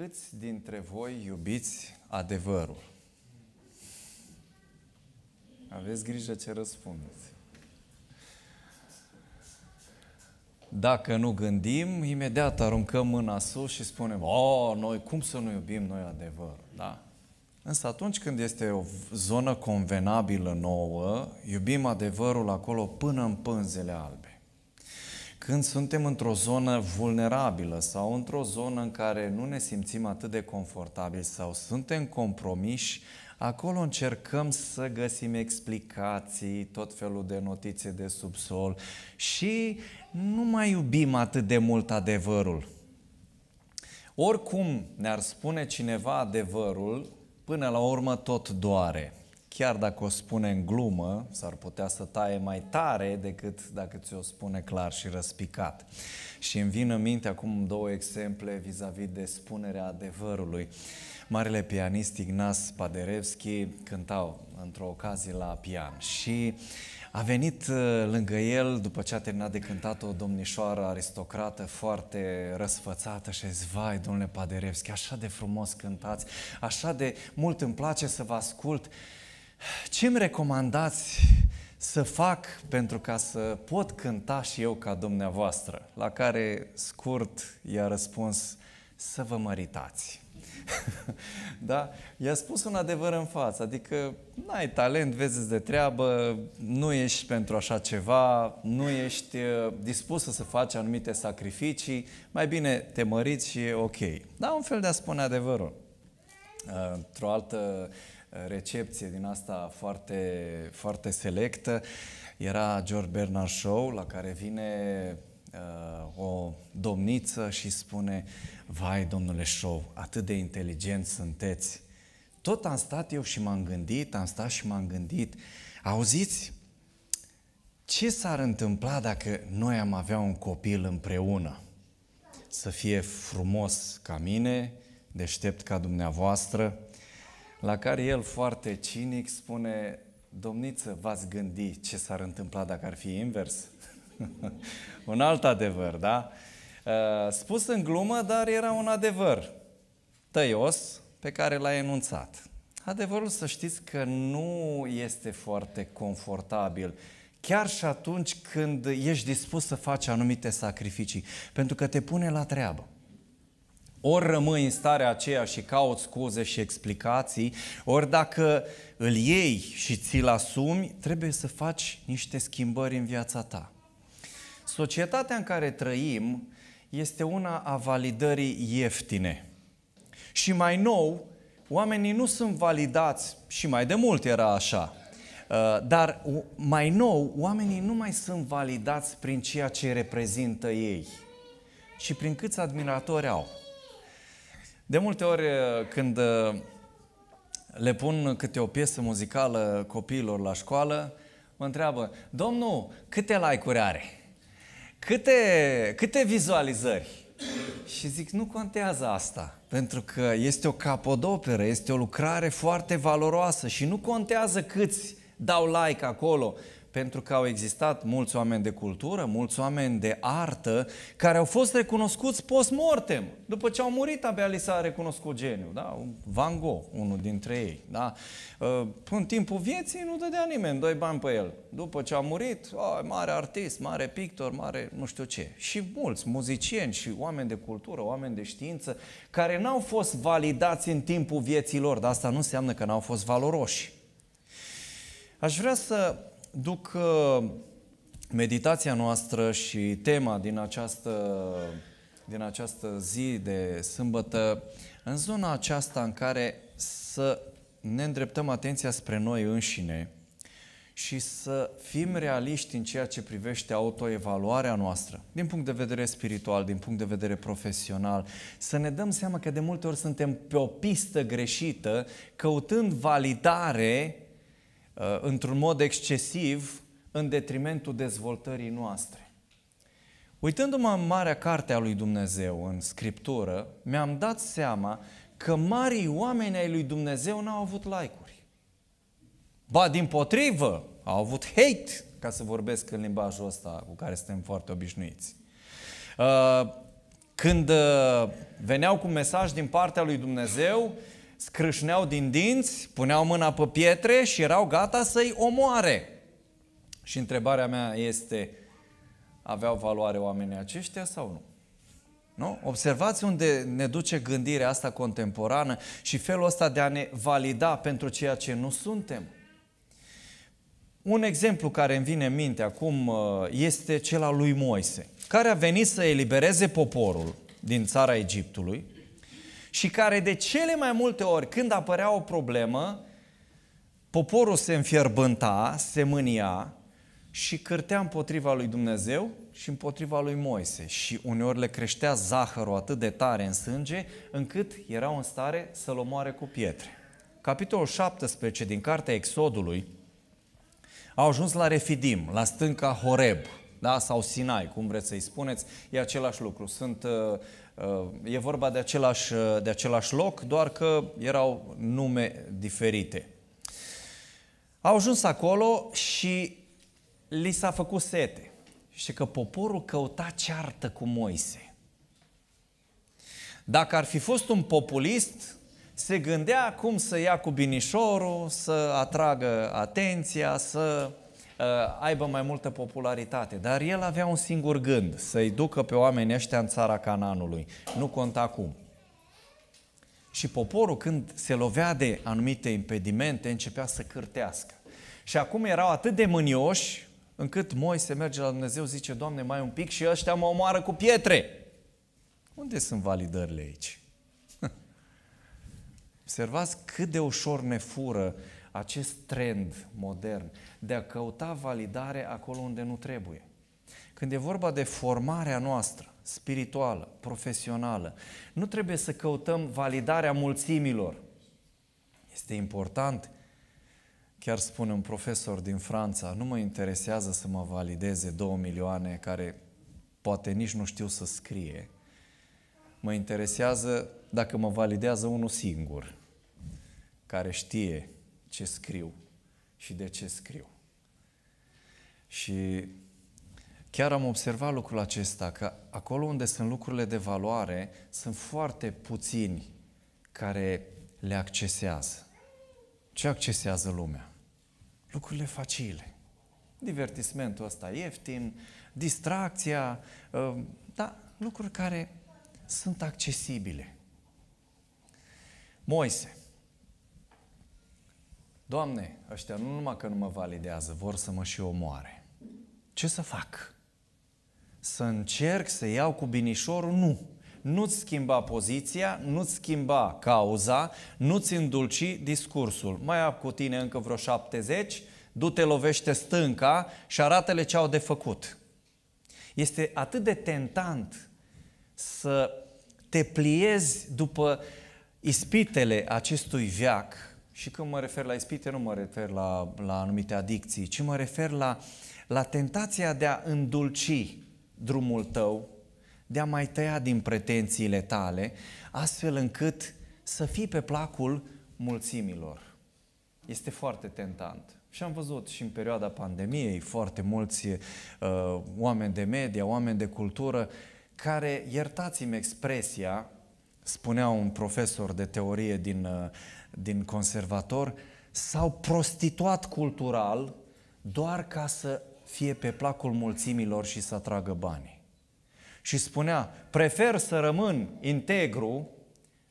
Câți dintre voi iubiți adevărul? Aveți grijă ce răspundeți. Dacă nu gândim, imediat aruncăm mâna sus și spunem, o, noi cum să nu iubim noi adevărul, da? Însă atunci când este o zonă convenabilă nouă, iubim adevărul acolo până în pânzele albe. Când suntem într-o zonă vulnerabilă sau într-o zonă în care nu ne simțim atât de confortabil sau suntem compromiși, acolo încercăm să găsim explicații, tot felul de notițe de subsol și nu mai iubim atât de mult adevărul. Oricum ne-ar spune cineva adevărul, până la urmă tot doare chiar dacă o spune în glumă, s-ar putea să taie mai tare decât dacă ți-o spune clar și răspicat. Și îmi vin în minte acum două exemple vis-a-vis de spunerea adevărului. Marele pianist Ignaz Paderewski cântau într-o ocazie la pian și a venit uh, lângă el, după ce a terminat de cântat, o domnișoară aristocrată foarte răsfățată și a zis, vai, domnule Paderewski, așa de frumos cântați, așa de mult îmi place să vă ascult. Ce îmi recomandați să fac pentru ca să pot cânta și eu ca dumneavoastră? La care scurt i-a răspuns, să vă măritați. da? I-a spus un adevăr în față, adică n-ai talent, vezi de treabă, nu ești pentru așa ceva, nu ești uh, dispus să faci anumite sacrificii, mai bine te măriți și e ok. Da, un fel de a spune adevărul. Uh, într-o altă uh, recepție din asta foarte, foarte selectă. Era George Bernard Shaw, la care vine uh, o domniță și spune Vai, domnule Shaw, atât de inteligent sunteți. Tot am stat eu și m-am gândit, am stat și m-am gândit. Auziți? Ce s-ar întâmpla dacă noi am avea un copil împreună? Să fie frumos ca mine, deștept ca dumneavoastră, la care el foarte cinic spune, domniță, v-ați gândi ce s-ar întâmpla dacă ar fi invers? un alt adevăr, da? Uh, spus în glumă, dar era un adevăr tăios pe care l-a enunțat. Adevărul să știți că nu este foarte confortabil chiar și atunci când ești dispus să faci anumite sacrificii, pentru că te pune la treabă. Ori rămâi în starea aceea și cauți scuze și explicații, ori dacă îl iei și ți-l asumi, trebuie să faci niște schimbări în viața ta. Societatea în care trăim este una a validării ieftine. Și mai nou, oamenii nu sunt validați, și mai de mult era așa, uh, dar mai nou, oamenii nu mai sunt validați prin ceea ce reprezintă ei, ci prin câți admiratori au. De multe ori uh, când uh, le pun câte o piesă muzicală copiilor la școală, mă întreabă, domnul, câte like-uri are? Câte, câte vizualizări? Și zic, nu contează asta, pentru că este o capodoperă, este o lucrare foarte valoroasă și nu contează câți dau like acolo, pentru că au existat mulți oameni de cultură, mulți oameni de artă, care au fost recunoscuți post-mortem. După ce au murit, abia li s-a recunoscut geniu. Da? Van Gogh, unul dintre ei. Da? Uh, în timpul vieții nu dădea nimeni doi bani pe el. După ce a murit, o, mare artist, mare pictor, mare nu știu ce. Și mulți muzicieni și oameni de cultură, oameni de știință, care n-au fost validați în timpul vieții lor, dar asta nu înseamnă că n-au fost valoroși. Aș vrea să duc uh, meditația noastră și tema din această, din această zi de sâmbătă în zona aceasta în care să ne îndreptăm atenția spre noi înșine și să fim realiști în ceea ce privește autoevaluarea noastră, din punct de vedere spiritual, din punct de vedere profesional, să ne dăm seama că de multe ori suntem pe o pistă greșită, căutând validare Uh, într-un mod excesiv în detrimentul dezvoltării noastre. Uitându-mă în Marea Carte a lui Dumnezeu, în Scriptură, mi-am dat seama că marii oameni ai lui Dumnezeu n-au avut like-uri. Ba, din potrivă, au avut hate, ca să vorbesc în limbajul ăsta cu care suntem foarte obișnuiți. Uh, când uh, veneau cu mesaj din partea lui Dumnezeu, scrâșneau din dinți, puneau mâna pe pietre și erau gata să-i omoare. Și întrebarea mea este, aveau valoare oamenii aceștia sau nu? Nu? Observați unde ne duce gândirea asta contemporană și felul ăsta de a ne valida pentru ceea ce nu suntem. Un exemplu care îmi vine în minte acum uh, este cel al lui Moise, care a venit să elibereze poporul din țara Egiptului și care de cele mai multe ori când apărea o problemă, poporul se înfierbânta, se mânia și cârtea împotriva lui Dumnezeu și împotriva lui Moise. Și uneori le creștea zahărul atât de tare în sânge, încât erau în stare să-l omoare cu pietre. Capitolul 17 din Cartea Exodului au ajuns la Refidim, la stânca Horeb, da? sau Sinai, cum vreți să-i spuneți, e același lucru. Sunt uh, Uh, e vorba de același, uh, de același loc, doar că erau nume diferite. Au ajuns acolo și li s-a făcut sete. Și că poporul căuta ceartă cu Moise. Dacă ar fi fost un populist, se gândea cum să ia cu binișorul, să atragă atenția, să Uh, aibă mai multă popularitate. Dar el avea un singur gând, să-i ducă pe oamenii ăștia în țara Cananului. Nu conta cum. Și poporul când se lovea de anumite impedimente, începea să cârtească. Și acum erau atât de mânioși, încât Moise merge la Dumnezeu, zice, Doamne, mai un pic și ăștia mă omoară cu pietre. Unde sunt validările aici? Observați cât de ușor ne fură acest trend modern de a căuta validare acolo unde nu trebuie. Când e vorba de formarea noastră, spirituală, profesională, nu trebuie să căutăm validarea mulțimilor. Este important, chiar spune un profesor din Franța, nu mă interesează să mă valideze două milioane care poate nici nu știu să scrie, mă interesează dacă mă validează unul singur, care știe ce scriu și de ce scriu. Și chiar am observat lucrul acesta, că acolo unde sunt lucrurile de valoare, sunt foarte puțini care le accesează. Ce accesează lumea? Lucrurile facile. Divertismentul ăsta ieftin, distracția, uh, da, lucruri care sunt accesibile. Moise. Doamne, ăștia nu numai că nu mă validează, vor să mă și omoare. Ce să fac? Să încerc să iau cu binișorul? Nu. Nu-ți schimba poziția, nu-ți schimba cauza, nu-ți îndulci discursul. Mai ai cu tine încă vreo 70, du-te, lovește stânca și arată-le ce au de făcut. Este atât de tentant să te pliezi după ispitele acestui viac. Și când mă refer la ispite, nu mă refer la, la anumite adicții, ci mă refer la, la tentația de a îndulci drumul tău, de a mai tăia din pretențiile tale, astfel încât să fii pe placul mulțimilor. Este foarte tentant. Și am văzut și în perioada pandemiei foarte mulți uh, oameni de media, oameni de cultură, care, iertați-mi expresia, spunea un profesor de teorie din, uh, din conservator, s-au prostituat cultural doar ca să fie pe placul mulțimilor și să atragă banii. Și spunea, prefer să rămân integru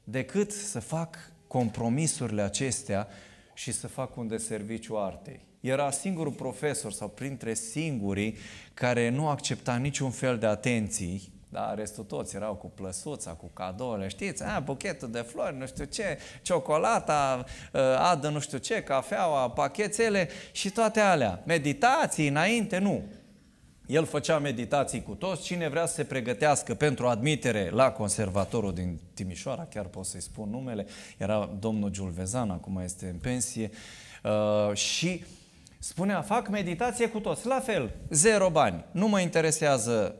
decât să fac compromisurile acestea și să fac un deserviciu artei. Era singurul profesor sau printre singurii care nu accepta niciun fel de atenții da? Restul toți erau cu plăsuța, cu cadourile, știți? A, buchetul de flori, nu știu ce, ciocolata, ă, adă nu știu ce, cafeaua, pachetele și toate alea. Meditații înainte, nu. El făcea meditații cu toți. Cine vrea să se pregătească pentru admitere la conservatorul din Timișoara, chiar pot să-i spun numele, era domnul Giulvezan, acum este în pensie, uh, și spunea, fac meditație cu toți. La fel, zero bani. Nu mă interesează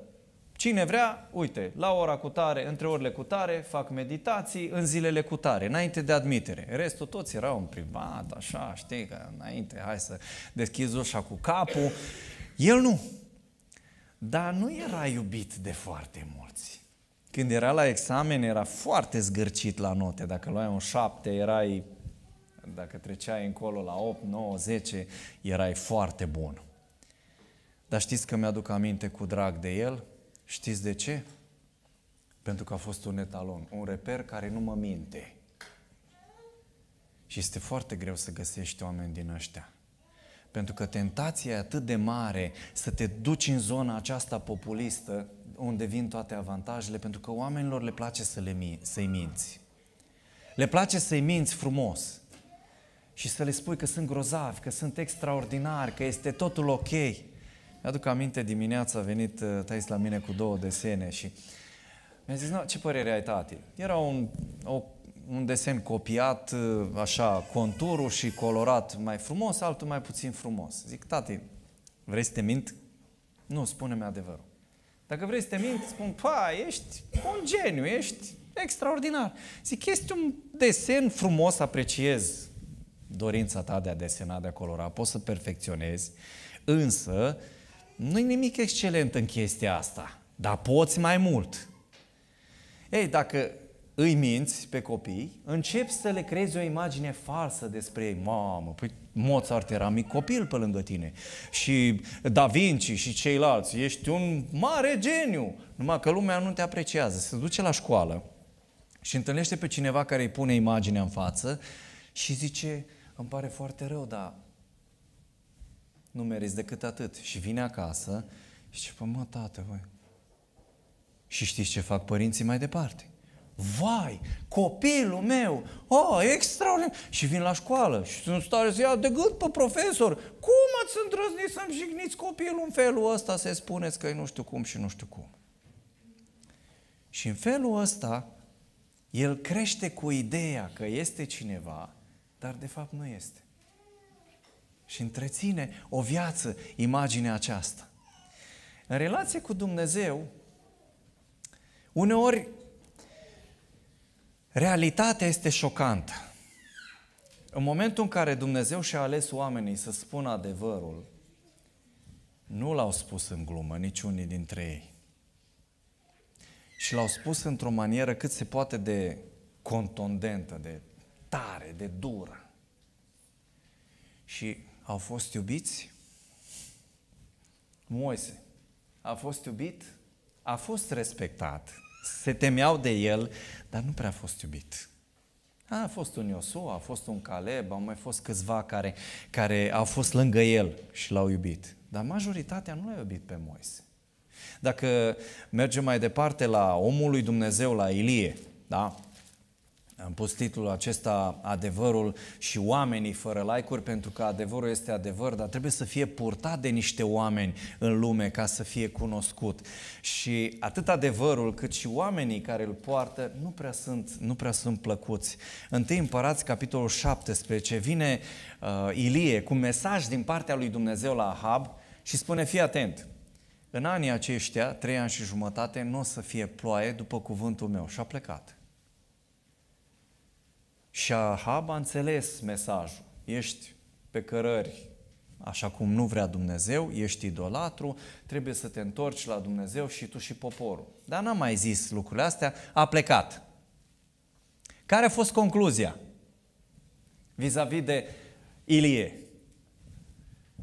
Cine vrea, uite, la ora cutare, între orele cutare, fac meditații în zilele cutare, înainte de admitere. Restul toți erau în privat, așa, știi, că înainte, hai să deschizi ușa cu capul. El nu. Dar nu era iubit de foarte mulți. Când era la examen, era foarte zgârcit la note. Dacă luai un șapte, erai, dacă treceai încolo la 8, 9, 10, erai foarte bun. Dar știți că mi-aduc aminte cu drag de el? Știți de ce? Pentru că a fost un etalon, un reper care nu mă minte. Și este foarte greu să găsești oameni din ăștia. Pentru că tentația e atât de mare să te duci în zona aceasta populistă, unde vin toate avantajele, pentru că oamenilor le place să le, mi- să-i minți. Le place să-i minți frumos și să le spui că sunt grozavi, că sunt extraordinari, că este totul ok. Mi-aduc aminte, dimineața a venit uh, Tais la mine cu două desene și mi-a zis, ce părere ai, tati? Era un, o, un desen copiat, uh, așa, conturul și colorat mai frumos, altul mai puțin frumos. Zic, tati, vrei să te mint? Nu, spune-mi adevărul. Dacă vrei să te mint, spun, pa, ești un geniu, ești extraordinar. Zic, este un desen frumos, apreciez dorința ta de a desena, de a colora, poți să perfecționezi, însă nu-i nimic excelent în chestia asta, dar poți mai mult. Ei, dacă îi minți pe copii, începi să le crezi o imagine falsă despre ei. Mamă, păi Mozart era mic copil pe lângă tine și Da Vinci și ceilalți. Ești un mare geniu, numai că lumea nu te apreciază. Se duce la școală și întâlnește pe cineva care îi pune imaginea în față și zice, îmi pare foarte rău, dar nu meriți decât atât. Și vine acasă și zice, păi mă, tată, voi. Și știți ce fac părinții mai departe? Vai, copilul meu, oh, extraordinar. Și vin la școală și sunt stare să iau de gât pe profesor. Cum ați îndrăznit să-mi jigniți copilul în felul ăsta să spuneți că nu știu cum și nu știu cum? Și în felul ăsta, el crește cu ideea că este cineva, dar de fapt nu este și întreține o viață imaginea aceasta. În relație cu Dumnezeu, uneori realitatea este șocantă. În momentul în care Dumnezeu și-a ales oamenii să spună adevărul, nu l-au spus în glumă niciunii dintre ei. Și l-au spus într-o manieră cât se poate de contondentă, de tare, de dură. Și au fost iubiți? Moise a fost iubit, a fost respectat, se temeau de el, dar nu prea a fost iubit. A fost un Iosua, a fost un Caleb, au mai fost câțiva care, care au fost lângă el și l-au iubit. Dar majoritatea nu l-a iubit pe Moise. Dacă mergem mai departe la omul lui Dumnezeu, la Ilie, da? Am pus titlul acesta Adevărul și oamenii fără like-uri pentru că adevărul este adevăr, dar trebuie să fie purtat de niște oameni în lume ca să fie cunoscut. Și atât adevărul cât și oamenii care îl poartă nu prea sunt, nu prea sunt plăcuți. Întâi împărați, capitolul 17, vine uh, Ilie cu mesaj din partea lui Dumnezeu la Ahab și spune, fii atent, în anii aceștia, trei ani și jumătate, nu o să fie ploaie după cuvântul meu. Și a plecat. Și Ahab a înțeles mesajul. Ești pe cărări așa cum nu vrea Dumnezeu, ești idolatru, trebuie să te întorci la Dumnezeu și tu și poporul. Dar n-a mai zis lucrurile astea, a plecat. Care a fost concluzia vis-a-vis de Ilie?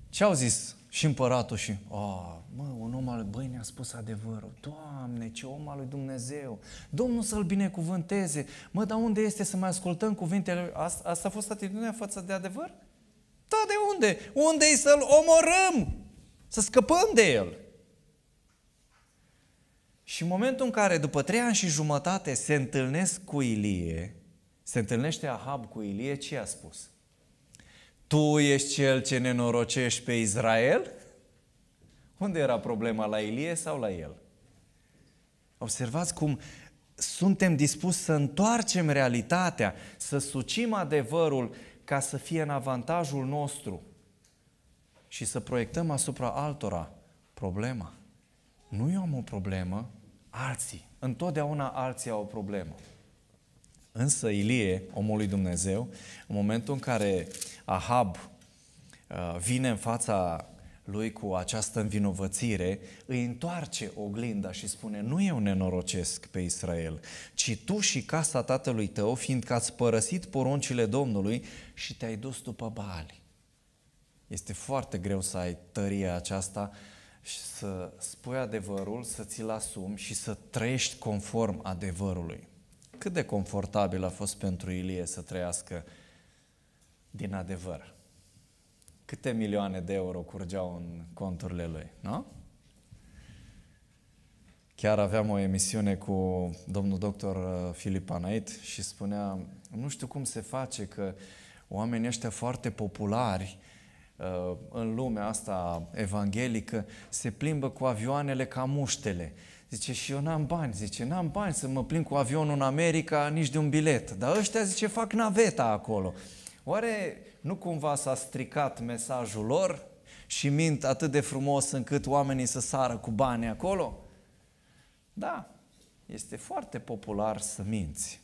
Ce au zis și împăratul și, a, mă, un om al lui, băi, ne-a spus adevărul. Doamne, ce om al lui Dumnezeu. Domnul să-l binecuvânteze. Mă, dar unde este să mai ascultăm cuvintele lui? Asta, asta a fost atitudinea față de adevăr? Da, de unde? unde e să-l omorâm? Să scăpăm de el. Și în momentul în care, după trei ani și jumătate, se întâlnesc cu Ilie, se întâlnește Ahab cu Ilie, ce a spus? tu ești cel ce nenorocești pe Israel? Unde era problema, la Ilie sau la el? Observați cum suntem dispuși să întoarcem realitatea, să sucim adevărul ca să fie în avantajul nostru și să proiectăm asupra altora problema. Nu eu am o problemă, alții. Întotdeauna alții au o problemă. Însă Ilie, omul lui Dumnezeu, în momentul în care Ahab uh, vine în fața lui cu această învinovățire, îi întoarce oglinda și spune, nu eu nenorocesc pe Israel, ci tu și casa tatălui tău, fiindcă ați părăsit poruncile Domnului și te-ai dus după bali. Este foarte greu să ai tăria aceasta și să spui adevărul, să ți-l asumi și să trăiești conform adevărului cât de confortabil a fost pentru Ilie să trăiască din adevăr. Câte milioane de euro curgeau în conturile lui, nu? Chiar aveam o emisiune cu domnul doctor uh, Filip Anait și spunea, nu știu cum se face că oamenii ăștia foarte populari uh, în lumea asta evanghelică se plimbă cu avioanele ca muștele Zice, și eu n-am bani, zice, n-am bani să mă plin cu avionul în America, nici de un bilet. Dar ăștia, zice, fac naveta acolo. Oare nu cumva s-a stricat mesajul lor și mint atât de frumos încât oamenii să sară cu bani acolo? Da, este foarte popular să minți.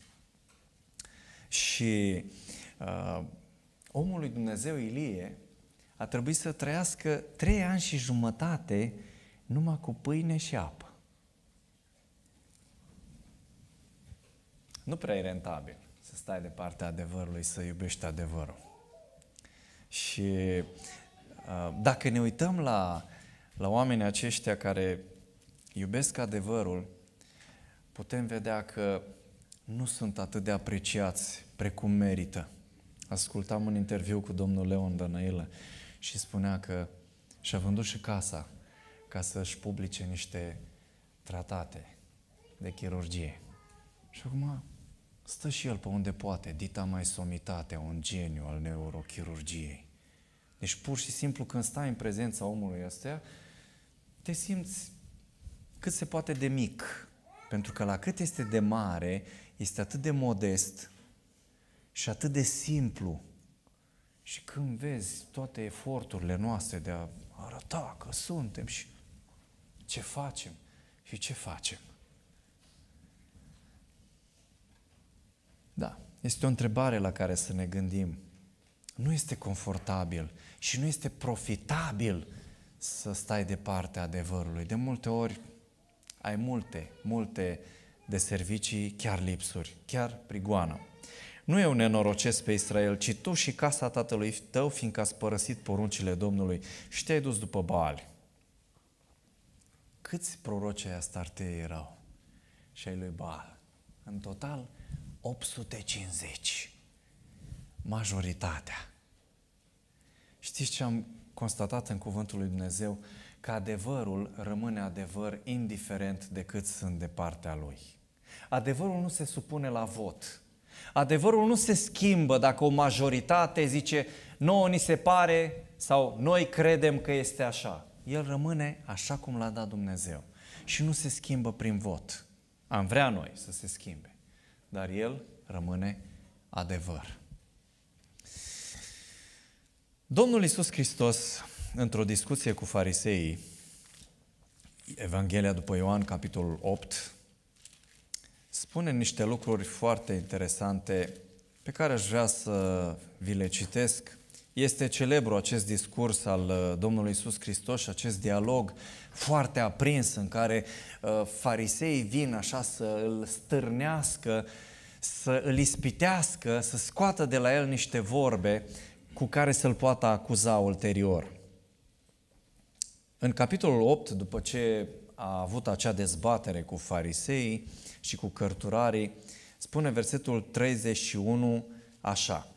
Și uh, omul lui Dumnezeu Ilie a trebuit să trăiască trei ani și jumătate numai cu pâine și apă. nu prea e rentabil să stai de partea adevărului, să iubești adevărul. Și uh, dacă ne uităm la, la oamenii aceștia care iubesc adevărul, putem vedea că nu sunt atât de apreciați precum merită. Ascultam un interviu cu domnul Leon Dănăilă și spunea că și-a vândut și casa ca să-și publice niște tratate de chirurgie. Și acum Stă și el pe unde poate, dita mai somitate, un geniu al neurochirurgiei. Deci pur și simplu când stai în prezența omului ăsta, te simți cât se poate de mic. Pentru că la cât este de mare, este atât de modest și atât de simplu. Și când vezi toate eforturile noastre de a arăta că suntem și ce facem și ce facem. Da, este o întrebare la care să ne gândim. Nu este confortabil și nu este profitabil să stai departe adevărului. De multe ori ai multe, multe de servicii, chiar lipsuri, chiar prigoană. Nu eu nenorocesc pe Israel, ci tu și casa tatălui tău, fiindcă ați părăsit poruncile Domnului și te-ai dus după Baali. Câți proroci ai Astartei erau? Și ai lui Baal. În total, 850. Majoritatea. Știți ce am constatat în Cuvântul lui Dumnezeu? Că adevărul rămâne adevăr indiferent de cât sunt de partea lui. Adevărul nu se supune la vot. Adevărul nu se schimbă dacă o majoritate zice nouă ni se pare sau noi credem că este așa. El rămâne așa cum l-a dat Dumnezeu și nu se schimbă prin vot. Am vrea noi să se schimbe dar El rămâne adevăr. Domnul Iisus Hristos, într-o discuție cu fariseii, Evanghelia după Ioan, capitolul 8, spune niște lucruri foarte interesante pe care aș vrea să vi le citesc este celebru acest discurs al uh, Domnului Isus Hristos și acest dialog foarte aprins în care uh, fariseii vin așa să îl stârnească, să îl ispitească, să scoată de la el niște vorbe cu care să-l poată acuza ulterior. În capitolul 8, după ce a avut acea dezbatere cu fariseii și cu cărturarii, spune versetul 31 așa.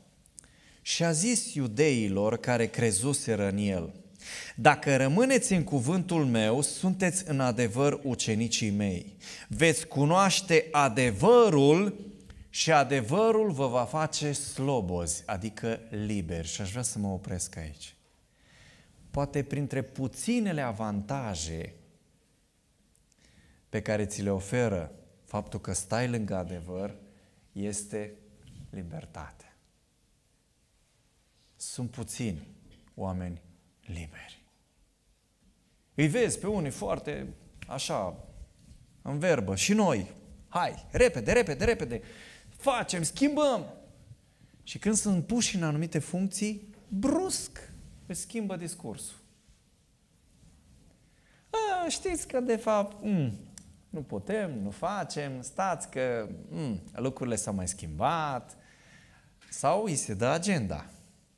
Și a zis iudeilor care crezuseră în el, dacă rămâneți în cuvântul meu, sunteți în adevăr ucenicii mei. Veți cunoaște adevărul și adevărul vă va face slobozi, adică liberi. Și aș vrea să mă opresc aici. Poate printre puținele avantaje pe care ți le oferă faptul că stai lângă adevăr este libertate sunt puțini oameni liberi. Îi vezi pe unii foarte așa, în verbă, și noi, hai, repede, repede, repede, facem, schimbăm. Și când sunt puși în anumite funcții, brusc își schimbă discursul. A, știți că de fapt m, mm, nu putem, nu facem, stați că m, mm, lucrurile s-au mai schimbat sau îi se dă agenda.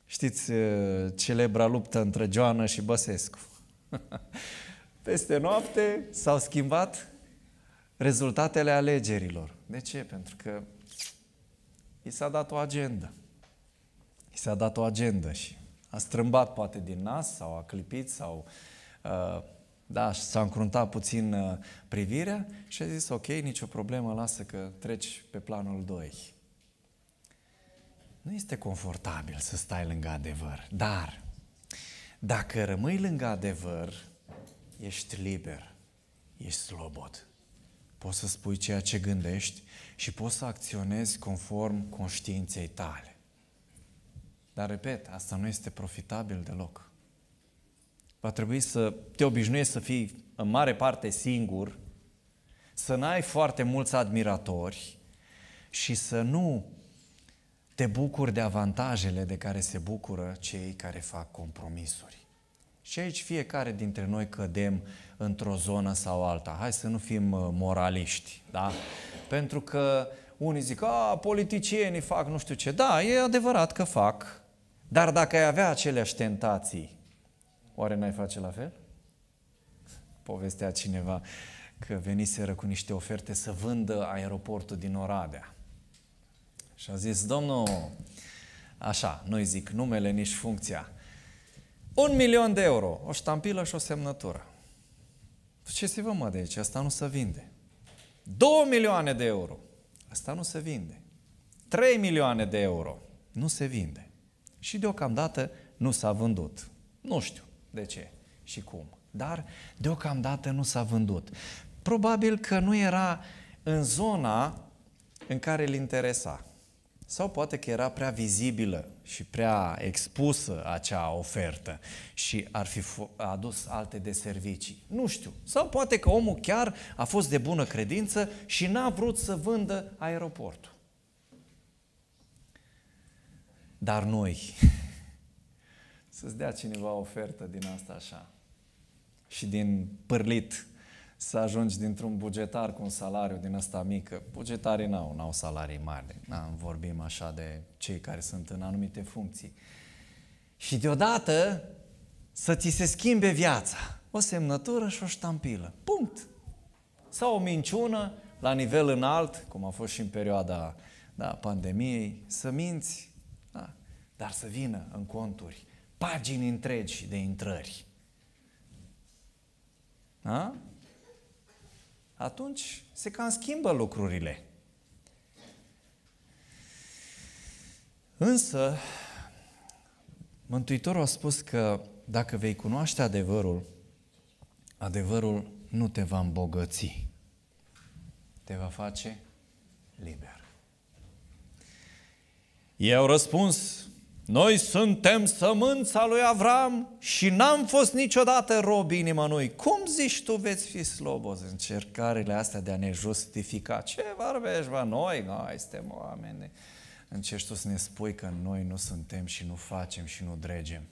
Știți uh, celebra luptă între Joana și Băsescu. Peste noapte s-au schimbat rezultatele alegerilor. De ce? Pentru că i s-a dat o agendă. I s-a dat o agendă și a strâmbat poate din nas sau a clipit sau uh, da, s-a încruntat puțin uh, privirea și a zis ok, nicio problemă, lasă că treci pe planul 2. Nu este confortabil să stai lângă adevăr, dar dacă rămâi lângă adevăr, ești liber, ești slobod. Poți să spui ceea ce gândești și poți să acționezi conform conștiinței tale. Dar, repet, asta nu este profitabil deloc. Va trebui să te obișnuiești să fii în mare parte singur, să n-ai foarte mulți admiratori și să nu te bucuri de avantajele de care se bucură cei care fac compromisuri. Și aici fiecare dintre noi cădem într-o zonă sau alta. Hai să nu fim uh, moraliști, da? Pentru că unii zic, a, politicienii fac nu știu ce. Da, e adevărat că fac, dar dacă ai avea aceleași tentații, oare n-ai face la fel? Povestea cineva că veniseră cu niște oferte să vândă aeroportul din Oradea. Și a zis, domnul, așa, nu-i zic numele, nici funcția. Un milion de euro, o ștampilă și o semnătură. Ce se vă mă de aici? Asta nu se vinde. Două milioane de euro. Asta nu se vinde. Trei milioane de euro. Nu se vinde. Și deocamdată nu s-a vândut. Nu știu de ce și cum. Dar deocamdată nu s-a vândut. Probabil că nu era în zona în care îl interesa. Sau poate că era prea vizibilă și prea expusă acea ofertă și ar fi adus alte de servicii. Nu știu. Sau poate că omul chiar a fost de bună credință și n-a vrut să vândă aeroportul. Dar noi, să-ți dea cineva ofertă din asta așa și din pârlit să ajungi dintr-un bugetar cu un salariu din asta mică. Bugetarii n-au, n-au salarii mari, n-am, da, vorbim așa de cei care sunt în anumite funcții. Și deodată să ți se schimbe viața. O semnătură și o ștampilă. Punct. Sau o minciună la nivel înalt, cum a fost și în perioada da, pandemiei, să minți, da, dar să vină în conturi pagini întregi de intrări. Da? atunci se cam schimbă lucrurile. Însă, Mântuitorul a spus că dacă vei cunoaște adevărul, adevărul nu te va îmbogăți, te va face liber. Ei au răspuns, noi suntem sămânța lui Avram și n-am fost niciodată robi noi. Cum zici tu veți fi în Încercările astea de a ne justifica. Ce vorbești, bă, noi? Noi suntem oameni. Încerci tu să ne spui că noi nu suntem și nu facem și nu dregem.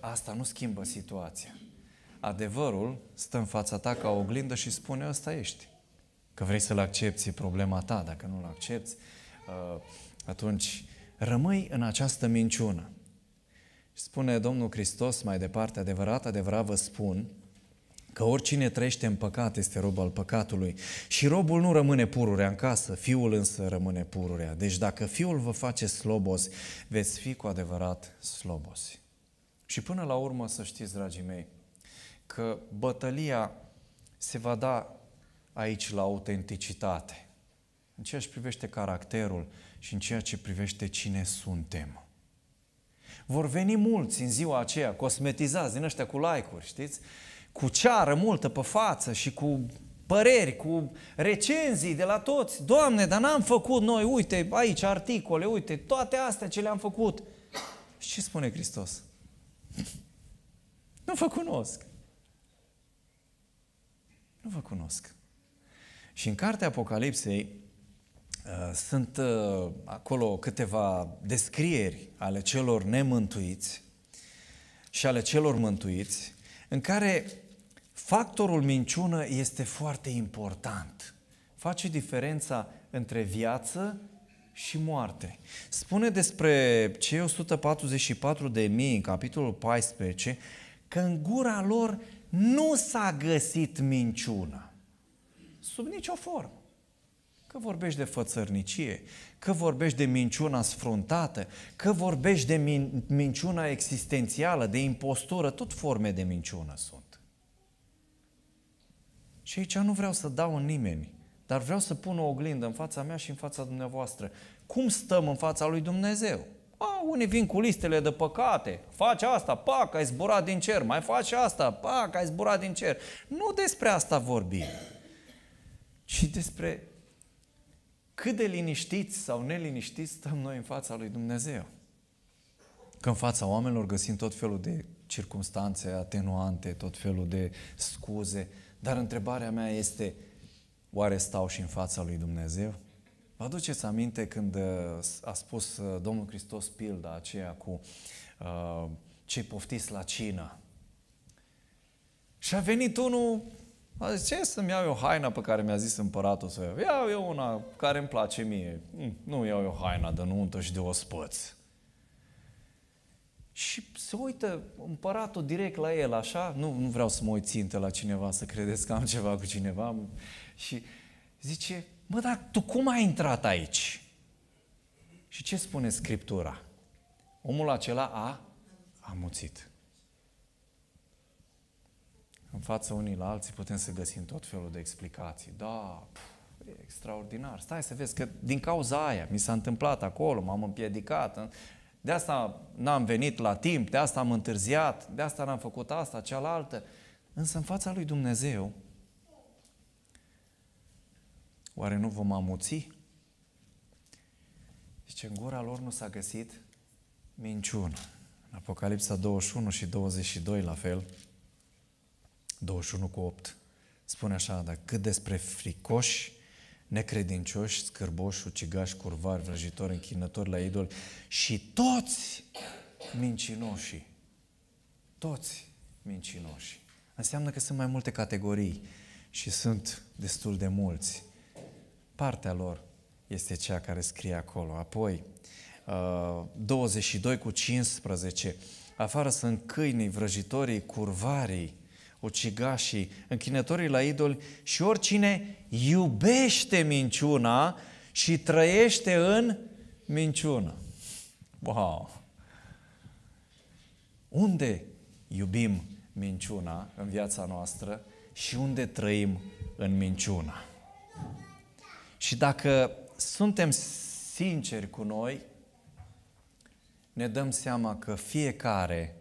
asta nu schimbă situația. Adevărul stă în fața ta ca o oglindă și spune ăsta ești. Că vrei să-l accepti, e problema ta. Dacă nu-l accepti, uh, atunci rămâi în această minciună. Spune Domnul Hristos mai departe, adevărat, adevărat vă spun, că oricine trăiește în păcat este rob al păcatului. Și robul nu rămâne pururea în casă, fiul însă rămâne pururea. Deci dacă fiul vă face slobos, veți fi cu adevărat slobosi. Și până la urmă să știți, dragii mei, că bătălia se va da aici la autenticitate. În ceea ce privește caracterul, și în ceea ce privește cine suntem. Vor veni mulți în ziua aceea, cosmetizați din ăștia cu like-uri, știți? Cu ceară multă pe față și cu păreri, cu recenzii de la toți. Doamne, dar n-am făcut noi, uite, aici articole, uite, toate astea ce le-am făcut. Și ce spune Hristos? Nu vă cunosc. Nu vă cunosc. Și în cartea Apocalipsei Uh, sunt uh, acolo câteva descrieri ale celor nemântuiți și ale celor mântuiți, în care factorul minciună este foarte important. Face diferența între viață și moarte. Spune despre cei 144 de mii în capitolul 14 că în gura lor nu s-a găsit minciună. Sub nicio formă. Că vorbești de fățărnicie, că vorbești de minciuna sfruntată, că vorbești de min- minciuna existențială, de impostură, tot forme de minciună sunt. Și aici nu vreau să dau în nimeni, dar vreau să pun o oglindă în fața mea și în fața dumneavoastră. Cum stăm în fața lui Dumnezeu? A, unii vin cu listele de păcate. Faci asta, pac, ai zburat din cer. Mai faci asta, pac, ai zburat din cer. Nu despre asta vorbim, ci despre cât de liniștiți sau neliniștiți stăm noi în fața lui Dumnezeu. Că în fața oamenilor găsim tot felul de circunstanțe atenuante, tot felul de scuze, dar întrebarea mea este, oare stau și în fața lui Dumnezeu? Vă aduceți aminte când uh, a spus uh, Domnul Hristos pilda aceea cu uh, cei poftiți la cină? Și a venit unul a zis, ce să-mi iau eu haina pe care mi-a zis împăratul să o iau? Iau eu una care îmi place mie. Mm, nu iau eu haina de nuntă și de ospăț. Și se uită împăratul direct la el, așa, nu, nu vreau să mă uit țintă la cineva, să credeți că am ceva cu cineva. Și zice, mă, dar tu cum ai intrat aici? Și ce spune Scriptura? Omul acela a amuțit în fața unii la alții putem să găsim tot felul de explicații. Da, pf, e extraordinar. Stai să vezi că din cauza aia mi s-a întâmplat acolo, m-am împiedicat, de asta n-am venit la timp, de asta am întârziat, de asta n-am făcut asta, cealaltă. Însă în fața lui Dumnezeu, oare nu vom amuți? Zice, în gura lor nu s-a găsit minciună. În Apocalipsa 21 și 22 la fel, 21 cu 8, spune așa, dar cât despre fricoși, necredincioși, scârboși, ucigași, curvari, vrăjitori, închinători la idol și toți mincinoși. Toți mincinoși. Înseamnă că sunt mai multe categorii și sunt destul de mulți. Partea lor este cea care scrie acolo. Apoi, 22 uh, cu 15. Afară sunt câinii, vrăjitorii, curvarii, ucigașii, închinătorii la idoli și oricine iubește minciuna și trăiește în minciună. Wow! Unde iubim minciuna în viața noastră și unde trăim în minciuna? Și dacă suntem sinceri cu noi, ne dăm seama că fiecare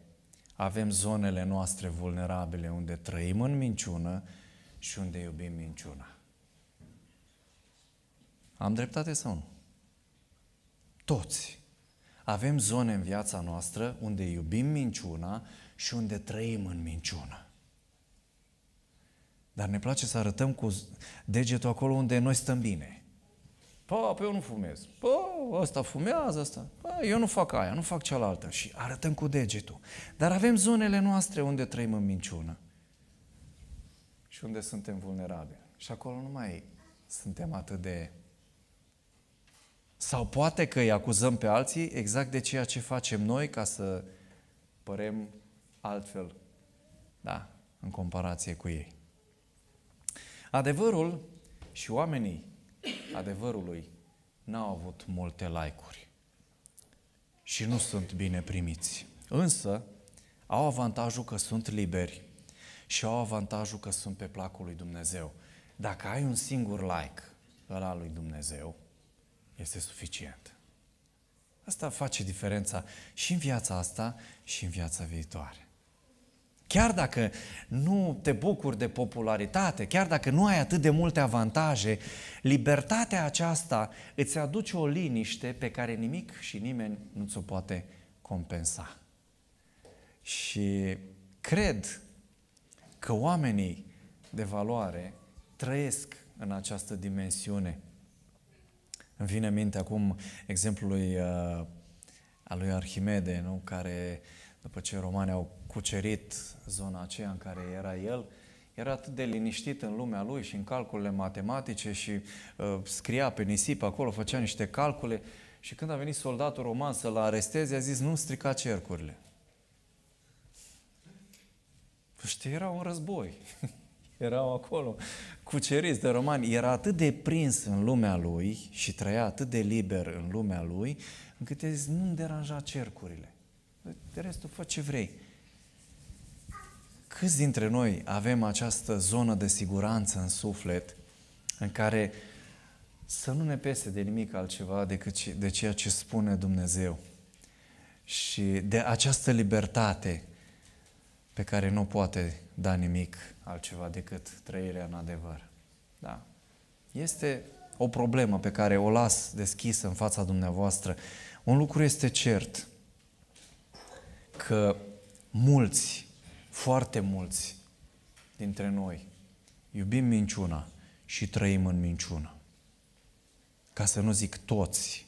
avem zonele noastre vulnerabile unde trăim în minciună și unde iubim minciuna. Am dreptate sau nu? Toți. Avem zone în viața noastră unde iubim minciuna și unde trăim în minciună. Dar ne place să arătăm cu degetul acolo unde noi stăm bine. Pă, pe eu nu fumez. Pă, ăsta fumează, ăsta. Pă, eu nu fac aia, nu fac cealaltă. Și arătăm cu degetul. Dar avem zonele noastre unde trăim în minciună. Și unde suntem vulnerabili. Și acolo nu mai suntem atât de... Sau poate că îi acuzăm pe alții exact de ceea ce facem noi ca să părem altfel, da, în comparație cu ei. Adevărul și oamenii adevărului n-au avut multe like-uri și nu sunt bine primiți. Însă, au avantajul că sunt liberi și au avantajul că sunt pe placul lui Dumnezeu. Dacă ai un singur like ăla lui Dumnezeu, este suficient. Asta face diferența și în viața asta și în viața viitoare. Chiar dacă nu te bucuri de popularitate, chiar dacă nu ai atât de multe avantaje, libertatea aceasta îți aduce o liniște pe care nimic și nimeni nu ți-o poate compensa. Și cred că oamenii de valoare trăiesc în această dimensiune. Îmi vine în minte acum exemplul lui, uh, al lui Arhimede, nu? care după ce romanii au cucerit zona aceea în care era el, era atât de liniștit în lumea lui și în calculele matematice și uh, scria pe nisip acolo, făcea niște calcule și când a venit soldatul roman să-l aresteze, a zis, nu strica cercurile. Păi știi, era un război. erau acolo cuceriți de romani. Era atât de prins în lumea lui și trăia atât de liber în lumea lui, încât a zis, nu-mi deranja cercurile. De restul, fă ce vrei. Câți dintre noi avem această zonă de siguranță în suflet în care să nu ne pese de nimic altceva decât de ceea ce spune Dumnezeu și de această libertate pe care nu poate da nimic altceva decât trăirea în adevăr. Da. Este o problemă pe care o las deschisă în fața dumneavoastră. Un lucru este cert, că mulți foarte mulți dintre noi iubim minciuna și trăim în minciună. Ca să nu zic toți,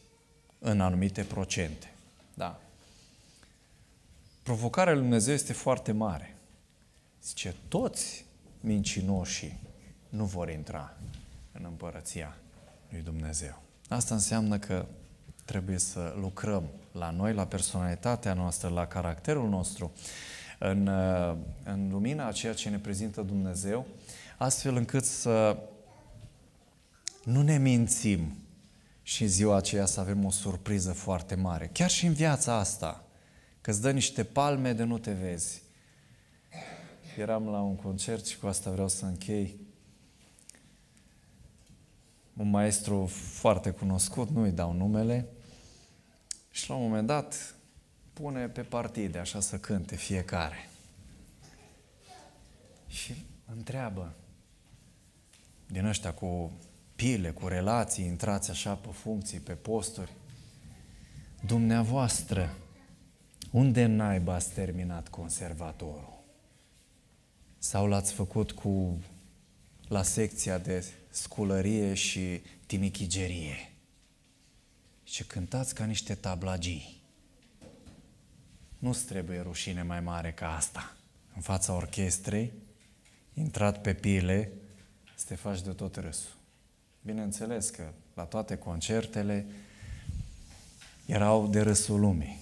în anumite procente. Da. Provocarea lui Dumnezeu este foarte mare. Zice, toți mincinoșii nu vor intra în împărăția lui Dumnezeu. Asta înseamnă că trebuie să lucrăm la noi, la personalitatea noastră, la caracterul nostru, în, uh, în lumina a ceea ce ne prezintă Dumnezeu, astfel încât să nu ne mințim și în ziua aceea să avem o surpriză foarte mare. Chiar și în viața asta, că îți dă niște palme de nu te vezi. Eram la un concert și cu asta vreau să închei. Un maestru foarte cunoscut, nu-i dau numele, și la un moment dat pune pe partide, așa să cânte fiecare. Și întreabă din ăștia cu pile, cu relații, intrați așa pe funcții, pe posturi. Dumneavoastră, unde naiba ați terminat conservatorul? Sau l-ați făcut cu la secția de sculărie și tinichigerie? Și cântați ca niște tablagii nu trebuie rușine mai mare ca asta. În fața orchestrei, intrat pe pile, să te faci de tot râsul. Bineînțeles că la toate concertele erau de râsul lumii.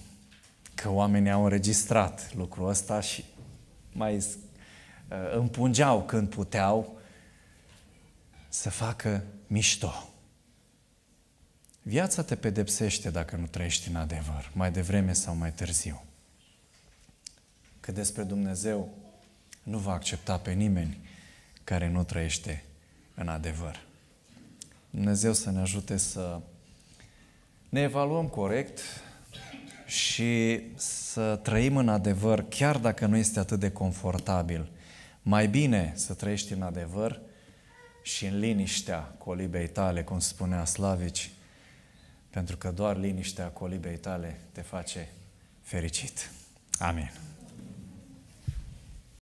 Că oamenii au înregistrat lucrul ăsta și mai uh, împungeau când puteau să facă mișto. Viața te pedepsește dacă nu trăiești în adevăr, mai devreme sau mai târziu că despre Dumnezeu nu va accepta pe nimeni care nu trăiește în adevăr. Dumnezeu să ne ajute să ne evaluăm corect și să trăim în adevăr, chiar dacă nu este atât de confortabil. Mai bine să trăiești în adevăr și în liniștea colibei tale, cum spunea Slavici, pentru că doar liniștea colibei tale te face fericit. Amin.